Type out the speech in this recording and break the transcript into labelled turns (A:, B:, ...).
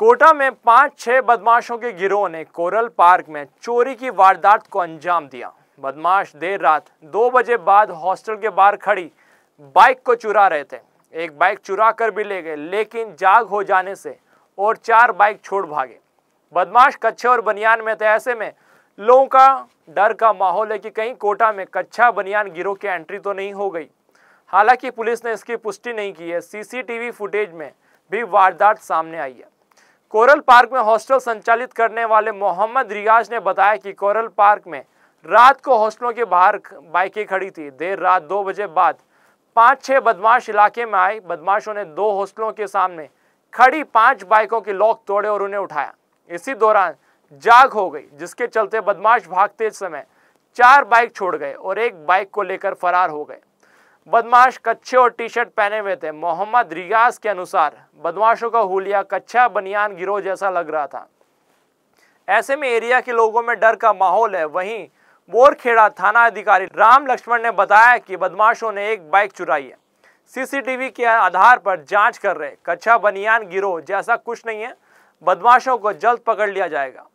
A: कोटा में पांच छह बदमाशों के गिरोह ने कोरल पार्क में चोरी की वारदात को अंजाम दिया बदमाश देर रात दो बजे बाद हॉस्टल के बाहर खड़ी बाइक को चुरा रहे थे एक बाइक चुरा कर भी ले गए लेकिन जाग हो जाने से और चार बाइक छोड़ भागे बदमाश कच्छे और बनियान में थे ऐसे में लोगों का डर का माहौल है कि कहीं कोटा में कच्छा बनियान गिरोह की एंट्री तो नहीं हो गई हालांकि पुलिस ने इसकी पुष्टि नहीं की है सीसीटीवी फुटेज में भी वारदात सामने आई है कोरल पार्क में हॉस्टल संचालित करने वाले मोहम्मद रियाज ने बताया कि कोरल पार्क में रात को हॉस्टलों के बाहर बाइकें खड़ी थी देर रात दो बजे बाद पाँच छः बदमाश इलाके में आए बदमाशों ने दो हॉस्टलों के सामने खड़ी पांच बाइकों के लॉक तोड़े और उन्हें उठाया इसी दौरान जाग हो गई जिसके चलते बदमाश भागते समय चार बाइक छोड़ गए और एक बाइक को लेकर फरार हो गए बदमाश कच्छे और टी शर्ट पहने हुए थे मोहम्मद रियाज के अनुसार बदमाशों का हुलिया कच्छा बनियान गिरोह जैसा लग रहा था ऐसे में एरिया के लोगों में डर का माहौल है वहीं बोरखेड़ा थाना अधिकारी राम लक्ष्मण ने बताया कि बदमाशों ने एक बाइक चुराई है सीसीटीवी के आधार पर जांच कर रहे कच्छा बनियान गिरोह जैसा कुछ नहीं है बदमाशों को जल्द पकड़ लिया जाएगा